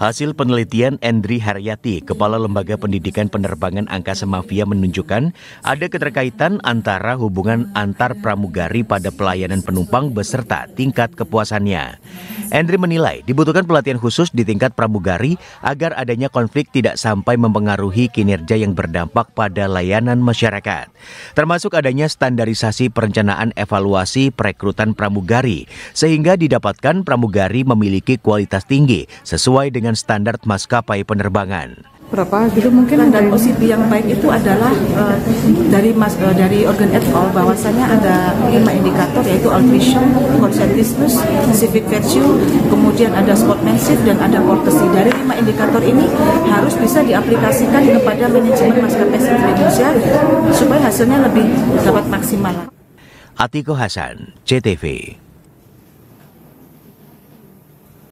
Hasil penelitian Endri Haryati, Kepala Lembaga Pendidikan Penerbangan Angkasa Mafia menunjukkan ada keterkaitan antara hubungan antar pramugari pada pelayanan penumpang beserta tingkat kepuasannya. Andri menilai dibutuhkan pelatihan khusus di tingkat pramugari agar adanya konflik tidak sampai mempengaruhi kinerja yang berdampak pada layanan masyarakat. Termasuk adanya standarisasi perencanaan evaluasi perekrutan pramugari sehingga didapatkan pramugari memiliki kualitas tinggi sesuai dengan standar maskapai penerbangan berapa gitu mungkin nah, dan positif yang baik itu adalah uh, dari mas uh, dari organ et al bahwasanya ada lima indikator yaitu altruism, conscientiousness, civic virtue, kemudian ada sportsmanship dan ada courtesy. Dari lima indikator ini harus bisa diaplikasikan kepada manajemen maskapai penerbangan Indonesia supaya hasilnya lebih dapat maksimal. Atiko Hasan, CTV.